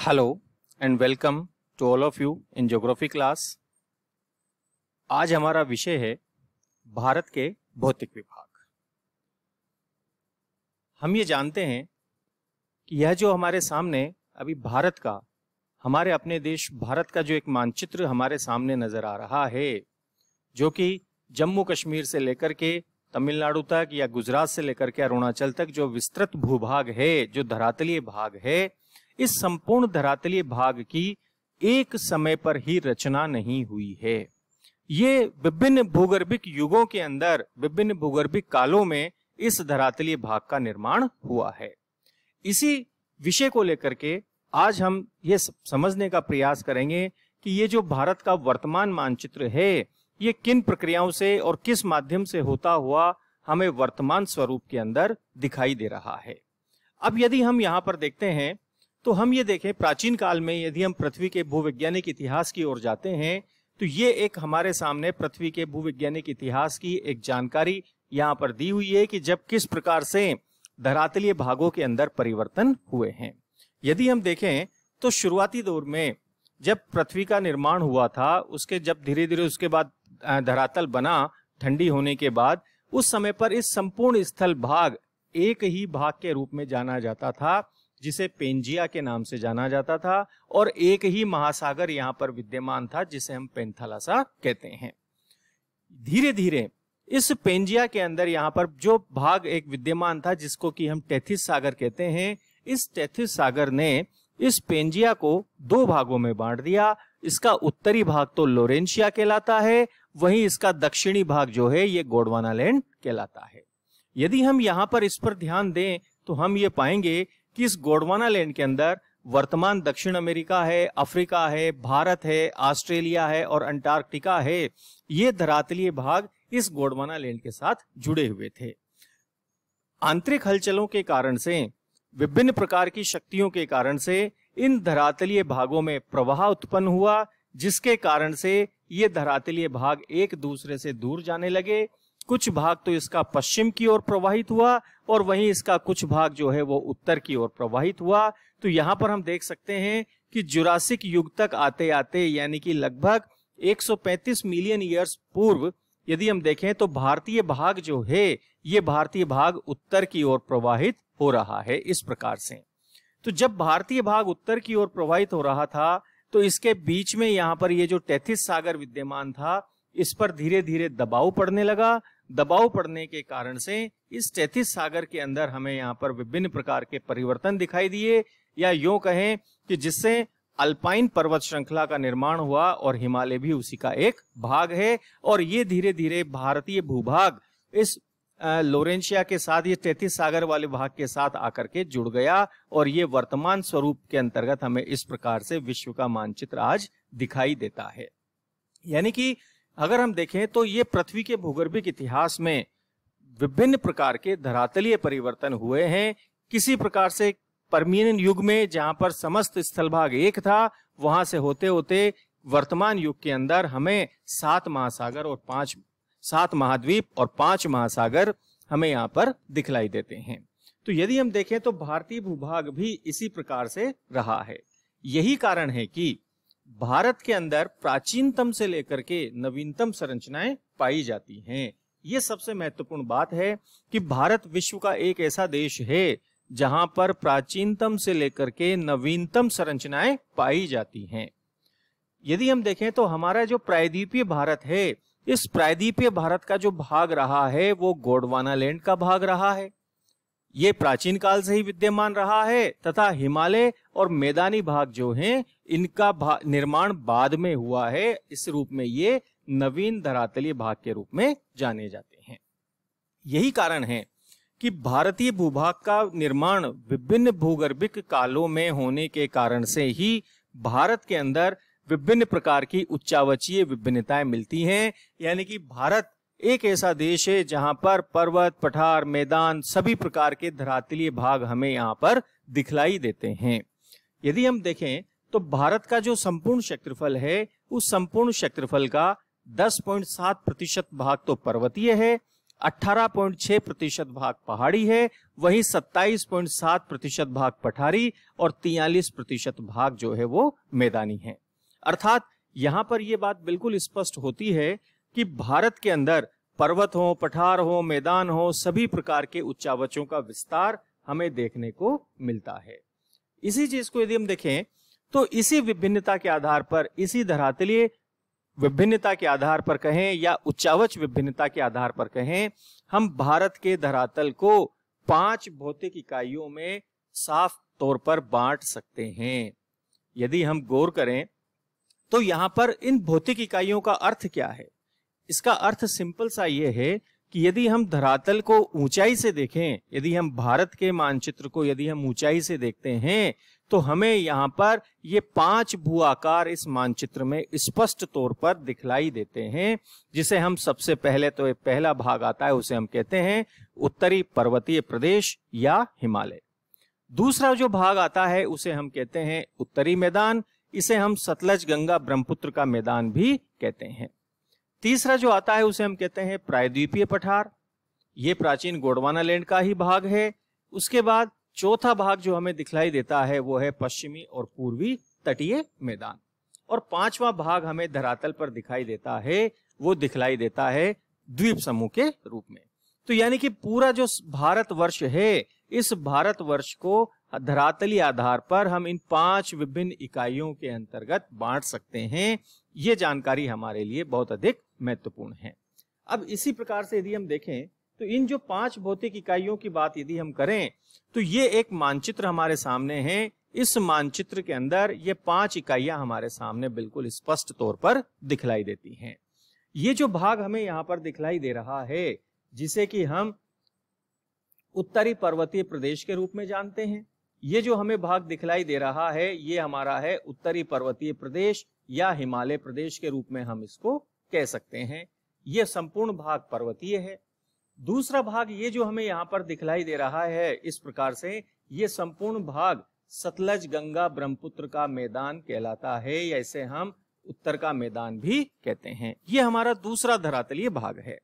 hello and welcome to all of you in geography class आज हमारा विषय है भारत के भौतिक विभाग हम ये जानते हैं कि यह जो हमारे सामने अभी भारत का हमारे अपने देश भारत का जो एक मानचित्र हमारे सामने नजर आ रहा है जो कि जम्मू कश्मीर से लेकर के तमिलनाडु तक या गुजरात से लेकर के अरुणाचल तक जो विस्तृत भूभाग है जो धरातलीय भाग है इस संपूर्ण धरातलीय भाग की एक समय पर ही रचना नहीं हुई है ये विभिन्न भूगर्भिक युगों के अंदर विभिन्न भूगर्भिक कालों में इस धरातलीय भाग का निर्माण हुआ है इसी विषय को लेकर के आज हम ये समझने का प्रयास करेंगे कि ये जो भारत का वर्तमान मानचित्र है ये किन प्रक्रियाओं से और किस माध्यम से होता हुआ हमें वर्तमान स्वरूप के अंदर दिखाई दे रहा है अब यदि हम यहाँ पर देखते हैं तो हम ये देखें प्राचीन काल में यदि हम पृथ्वी के भूवैज्ञानिक इतिहास की ओर जाते हैं तो ये एक हमारे सामने पृथ्वी के भूवैज्ञानिक इतिहास की एक जानकारी यहाँ पर दी हुई है कि जब किस प्रकार से धरातलीय भागों के अंदर परिवर्तन हुए हैं यदि हम देखें तो शुरुआती दौर में जब पृथ्वी का निर्माण हुआ था उसके जब धीरे धीरे उसके बाद धरातल बना ठंडी होने के बाद उस समय पर इस संपूर्ण स्थल भाग एक ही भाग के रूप में जाना जाता था जिसे पेंजिया के नाम से जाना जाता था और एक ही महासागर यहाँ पर विद्यमान था जिसे हम पेंथलासा कहते हैं धीरे धीरे इस पेंजिया के अंदर यहाँ पर जो भाग एक विद्यमान था जिसको कि हम टेथिस सागर कहते हैं इस टेथिस सागर ने इस पेंजिया को दो भागों में बांट दिया इसका उत्तरी भाग तो लोरेंशिया कहलाता है वहीं इसका दक्षिणी भाग जो है ये गोडवाना लैंड कहलाता है यदि हम यहाँ पर इस पर ध्यान दें तो हम ये पाएंगे कि इस गोडवाना लैंड के अंदर वर्तमान दक्षिण अमेरिका है अफ्रीका है भारत है ऑस्ट्रेलिया है और अंटार्कटिका है ये धरातलीय भाग इस गोडवाना लैंड के साथ जुड़े हुए थे आंतरिक हलचलों के कारण से विभिन्न प्रकार की शक्तियों के कारण से इन धरातलीय भागों में प्रवाह उत्पन्न हुआ जिसके कारण से ये धरातलीय भाग एक दूसरे से दूर जाने लगे कुछ भाग तो इसका पश्चिम की ओर प्रवाहित हुआ और वहीं इसका कुछ भाग जो है वो उत्तर की ओर प्रवाहित हुआ तो यहाँ पर हम देख सकते हैं कि जुरासिक युग तक आते आते यानी कि लगभग 135 मिलियन ईयर्स पूर्व यदि हम देखें तो भारतीय भाग जो है ये भारतीय भाग उत्तर की ओर प्रवाहित हो रहा है इस प्रकार से तो जब भारतीय भाग उत्तर की ओर प्रवाहित हो रहा था तो इसके बीच में यहाँ पर ये जो टैथिस सागर विद्यमान था इस पर धीरे धीरे दबाव पड़ने लगा दबाव पड़ने के कारण से इस तैतीस सागर के अंदर हमें यहाँ पर विभिन्न प्रकार के परिवर्तन दिखाई दिए या यो कहें कि जिससे अल्पाइन पर्वत श्रृंखला का निर्माण हुआ और हिमालय भी उसी का एक भाग है और ये धीरे धीरे भारतीय भूभाग इस लोरेंशिया के साथ ये तैतीस सागर वाले भाग के साथ आकर के जुड़ गया और ये वर्तमान स्वरूप के अंतर्गत हमें इस प्रकार से विश्व का मानचित्र आज दिखाई देता है यानी कि अगर हम देखें तो ये पृथ्वी के भूगर्भिक इतिहास में विभिन्न प्रकार के धरातलीय परिवर्तन हुए हैं किसी प्रकार से परमियन युग में जहां पर समस्त स्थलभाग एक था वहां से होते होते वर्तमान युग के अंदर हमें सात महासागर और पांच सात महाद्वीप और पांच महासागर हमें यहाँ पर दिखलाई देते हैं तो यदि हम देखें तो भारतीय भूभाग भी इसी प्रकार से रहा है यही कारण है कि भारत के अंदर प्राचीनतम से लेकर के नवीनतम संरचनाएं पाई जाती हैं ये सबसे महत्वपूर्ण बात है कि भारत विश्व का एक ऐसा देश है जहां पर प्राचीनतम से लेकर के नवीनतम संरचनाएं पाई जाती हैं यदि हम देखें तो हमारा जो प्रायद्वीपीय भारत है इस प्रायद्वीपीय भारत का जो भाग रहा है वो गोडवाना लैंड का भाग रहा है ये प्राचीन काल से ही विद्यमान रहा है तथा हिमालय और मैदानी भाग जो हैं इनका निर्माण बाद में हुआ है इस रूप में ये नवीन धरातलीय भाग के रूप में जाने जाते हैं यही कारण है कि भारतीय भूभाग का निर्माण विभिन्न भूगर्भिक कालों में होने के कारण से ही भारत के अंदर विभिन्न प्रकार की उच्चावचीय विभिन्नताएं मिलती हैं यानी कि भारत एक ऐसा देश है जहां पर पर्वत पठार मैदान सभी प्रकार के धरातलीय भाग हमें यहाँ पर दिखलाई देते हैं यदि हम देखें तो भारत का जो संपूर्ण क्षेत्रफल है उस संपूर्ण क्षेत्रफल का 10.7 प्रतिशत भाग तो पर्वतीय है 18.6 प्रतिशत भाग पहाड़ी है वही 27.7 प्रतिशत भाग पठारी और 43 प्रतिशत भाग जो है वो मैदानी है अर्थात यहां पर यह बात बिल्कुल स्पष्ट होती है कि भारत के अंदर पर्वत हो पठार हो मैदान हो सभी प्रकार के उच्चावचों का विस्तार हमें देखने को मिलता है इसी चीज को यदि हम देखें तो इसी विभिन्नता के आधार पर इसी धरातलीय विभिन्नता के आधार पर कहें या उच्चावच विभिन्नता के आधार पर कहें हम भारत के धरातल को पांच भौतिक इकाइयों में साफ तौर पर बांट सकते हैं यदि हम गौर करें तो यहां पर इन भौतिक इकाइयों का अर्थ क्या है इसका अर्थ सिंपल सा ये है कि यदि हम धरातल को ऊंचाई से देखें यदि हम भारत के मानचित्र को यदि हम ऊंचाई से देखते हैं तो हमें यहाँ पर ये पांच भू आकार इस मानचित्र में स्पष्ट तौर पर दिखलाई देते हैं जिसे हम सबसे पहले तो पहला भाग आता है उसे हम कहते हैं उत्तरी पर्वतीय प्रदेश या हिमालय दूसरा जो भाग आता है उसे हम कहते हैं उत्तरी मैदान इसे हम सतलज गंगा ब्रह्मपुत्र का मैदान भी कहते हैं तीसरा जो आता है उसे हम कहते हैं प्रायद्वीपीय पठार ये प्राचीन गोडवाना लैंड का ही भाग है उसके बाद चौथा भाग जो हमें दिखलाई देता है वो है पश्चिमी और पूर्वी तटीय मैदान और पांचवा भाग हमें धरातल पर दिखाई देता है वो दिखलाई देता है द्वीप समूह के रूप में तो यानी कि पूरा जो भारत वर्ष है इस भारतवर्ष को धरातली आधार पर हम इन पांच विभिन्न इकाइयों के अंतर्गत बांट सकते हैं ये जानकारी हमारे लिए बहुत अधिक महत्वपूर्ण है अब इसी प्रकार से यदि हम देखें तो इन जो पांच भौतिक इकाइयों की बात यदि हम करें तो ये एक मानचित्र हमारे सामने है इस मानचित्र के अंदर ये पांच इकाइयां हमारे सामने बिल्कुल स्पष्ट तौर पर दिखलाई देती हैं ये जो भाग हमें यहाँ पर दिखलाई दे रहा है जिसे कि हम उत्तरी पर्वतीय प्रदेश के रूप में जानते हैं ये जो हमें भाग दिखलाई दे रहा है ये हमारा है उत्तरी पर्वतीय प्रदेश या हिमालय प्रदेश के रूप में हम इसको कह सकते हैं यह संपूर्ण भाग पर्वतीय है दूसरा भाग ये जो हमें यहाँ पर दिखलाई दे रहा है इस प्रकार से ये संपूर्ण भाग सतलज गंगा ब्रह्मपुत्र का मैदान कहलाता है या इसे हम उत्तर का मैदान भी कहते हैं ये हमारा दूसरा धरातलीय भाग है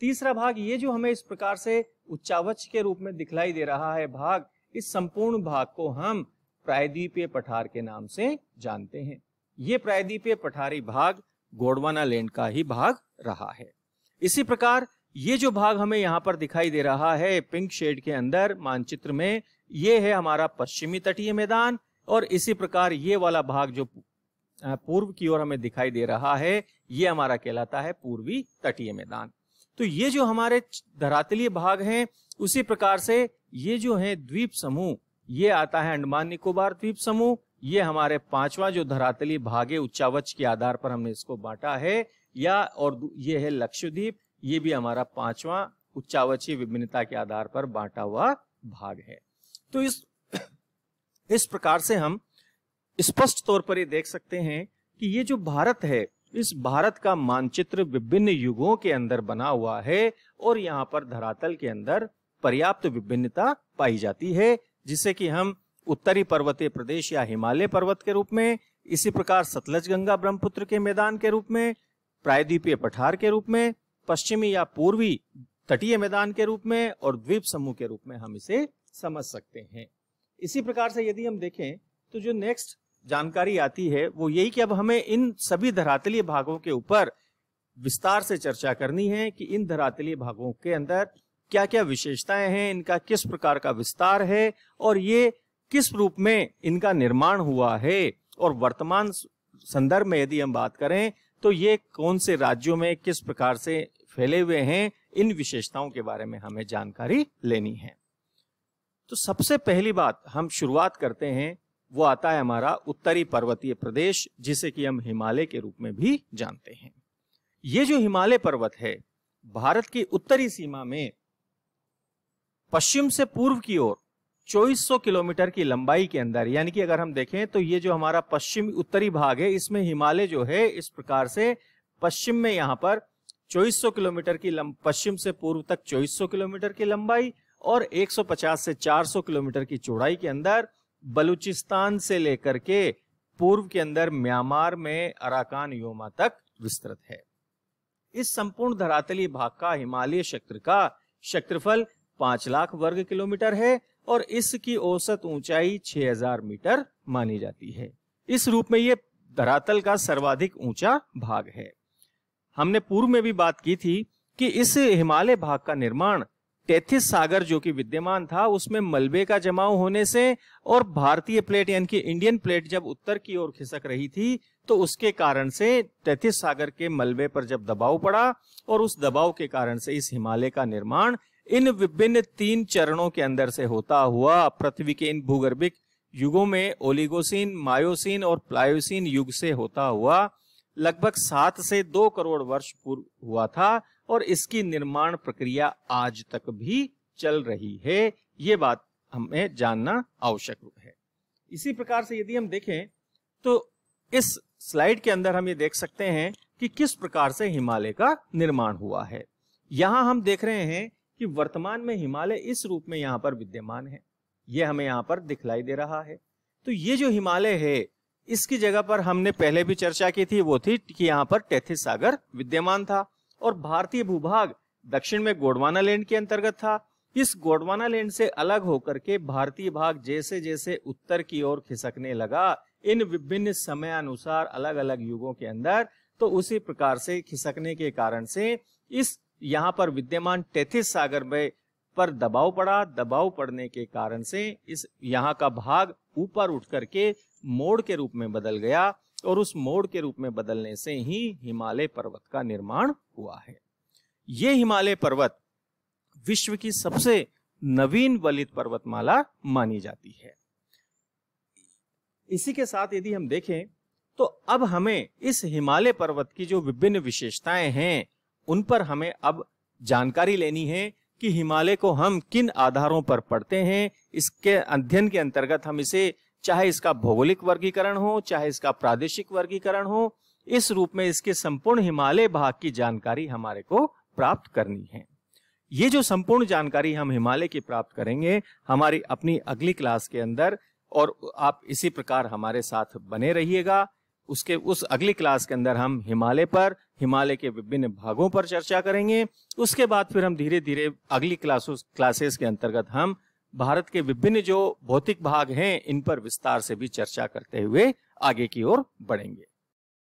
तीसरा भाग ये जो हमें इस प्रकार से उच्चावच के रूप में दिखलाई दे रहा है भाग इस संपूर्ण भाग को हम प्रायद्वीपीय पठार के नाम से जानते हैं ये प्रायद्वीपीय पठारी भाग गोडवाना लैंड का ही भाग रहा है इसी प्रकार ये जो भाग हमें यहाँ पर दिखाई दे रहा है पिंक शेड के अंदर मानचित्र में ये है हमारा पश्चिमी तटीय मैदान और इसी प्रकार ये वाला भाग जो पूर्व की ओर हमें दिखाई दे रहा है ये हमारा कहलाता है पूर्वी तटीय मैदान तो ये जो हमारे धरातलीय भाग हैं उसी प्रकार से ये जो है द्वीप समूह ये आता है अंडमान निकोबार द्वीप समूह ये हमारे पांचवा जो धरातली भागे उच्चावच के आधार पर हमने इसको बांटा है या और ये है लक्षद्वीप ये भी हमारा पांचवा उच्चावची विभिन्नता के आधार पर बांटा हुआ भाग है तो इस इस प्रकार से हम स्पष्ट तौर पर ये देख सकते हैं कि ये जो भारत है इस भारत का मानचित्र विभिन्न युगों के अंदर बना हुआ है और यहाँ पर धरातल के अंदर पर्याप्त विभिन्नता पाई जाती है जिसे कि हम उत्तरी पर्वतीय प्रदेश या हिमालय पर्वत के रूप में इसी प्रकार सतलज गंगा ब्रह्मपुत्र के मैदान के रूप में प्रायद्वीपीय पठार के रूप में पश्चिमी या पूर्वी तटीय मैदान के रूप में और द्वीप समूह के रूप में हम इसे समझ सकते हैं इसी प्रकार से यदि हम देखें तो जो नेक्स्ट जानकारी आती है वो यही कि अब हमें इन सभी धरातलीय भागों के ऊपर विस्तार से चर्चा करनी है कि इन धरातलीय भागों के अंदर क्या क्या विशेषताएं हैं इनका किस प्रकार का विस्तार है और ये किस रूप में इनका निर्माण हुआ है और वर्तमान संदर्भ में यदि हम बात करें तो ये कौन से राज्यों में किस प्रकार से फैले हुए हैं इन विशेषताओं के बारे में हमें जानकारी लेनी है तो सबसे पहली बात हम शुरुआत करते हैं वो आता है हमारा उत्तरी पर्वतीय प्रदेश जिसे कि हम हिमालय के रूप में भी जानते हैं ये जो हिमालय पर्वत है भारत की उत्तरी सीमा में पश्चिम से पूर्व की ओर 2400 किलोमीटर की लंबाई के अंदर यानी कि अगर हम देखें तो ये जो हमारा पश्चिम उत्तरी भाग है इसमें हिमालय जो है इस प्रकार से पश्चिम में यहाँ पर 2400 किलोमीटर की पश्चिम से पूर्व तक 2400 किलोमीटर की लंबाई और 150 से 400 किलोमीटर की चौड़ाई के अंदर बलूचिस्तान से लेकर के पूर्व के अंदर म्यांमार में अराकान योमा तक विस्तृत है इस संपूर्ण धरातली भाग का हिमालय क्षेत्र का क्षेत्रफल पांच लाख वर्ग किलोमीटर है और इसकी औसत ऊंचाई 6000 मीटर मानी जाती है इस रूप में ये धरातल का सर्वाधिक ऊंचा भाग है हमने पूर्व में भी बात की थी कि इस हिमालय भाग का निर्माण तैथिस सागर जो कि विद्यमान था उसमें मलबे का जमाव होने से और भारतीय प्लेट यानी कि इंडियन प्लेट जब उत्तर की ओर खिसक रही थी तो उसके कारण से तैथिस सागर के मलबे पर जब दबाव पड़ा और उस दबाव के कारण से इस हिमालय का निर्माण इन विभिन्न तीन चरणों के अंदर से होता हुआ पृथ्वी के इन भूगर्भिक युगों में ओलिगोसिन मायोसिन और प्लायोसिन युग से होता हुआ लगभग सात से दो करोड़ वर्ष पूर्व हुआ था और इसकी निर्माण प्रक्रिया आज तक भी चल रही है ये बात हमें जानना आवश्यक है इसी प्रकार से यदि हम देखें तो इस स्लाइड के अंदर हम ये देख सकते हैं कि किस प्रकार से हिमालय का निर्माण हुआ है यहां हम देख रहे हैं कि वर्तमान में हिमालय इस रूप में यहाँ पर विद्यमान है ये हमें यहाँ पर दिखलाई दे रहा है तो ये जो हिमालय है इसकी जगह पर हमने पहले भी चर्चा की थी वो थी कि यहाँ पर टैथिस सागर विद्यमान था और भारतीय भूभाग दक्षिण में गोडवाना लैंड के अंतर्गत था इस गोडवाना लैंड से अलग होकर के भारतीय भाग जैसे जैसे उत्तर की ओर खिसकने लगा इन विभिन्न समय अनुसार अलग अलग युगों के अंदर तो उसी प्रकार से खिसकने के कारण से इस यहाँ पर विद्यमान टेथिस सागर में पर दबाव पड़ा दबाव पड़ने के कारण से इस यहाँ का भाग ऊपर उठ करके मोड़ के रूप में बदल गया और उस मोड़ के रूप में बदलने से ही हिमालय पर्वत का निर्माण हुआ है ये हिमालय पर्वत विश्व की सबसे नवीन वलित पर्वतमाला मानी जाती है इसी के साथ यदि हम देखें तो अब हमें इस हिमालय पर्वत की जो विभिन्न विशेषताएं हैं उन पर हमें अब जानकारी लेनी है कि हिमालय को हम किन आधारों पर पढ़ते हैं इसके अध्ययन के अंतर्गत हम इसे चाहे इसका भौगोलिक वर्गीकरण हो चाहे इसका प्रादेशिक वर्गीकरण हो इस रूप में इसके संपूर्ण हिमालय भाग की जानकारी हमारे को प्राप्त करनी है ये जो संपूर्ण जानकारी हम हिमालय की प्राप्त करेंगे हमारी अपनी अगली क्लास के अंदर और आप इसी प्रकार हमारे साथ बने रहिएगा उसके उस अगली क्लास के अंदर हम हिमालय पर हिमालय के विभिन्न भागों पर चर्चा करेंगे उसके बाद फिर हम धीरे धीरे अगली क्लासों क्लासेस के अंतर्गत हम भारत के विभिन्न जो भौतिक भाग हैं इन पर विस्तार से भी चर्चा करते हुए आगे की ओर बढ़ेंगे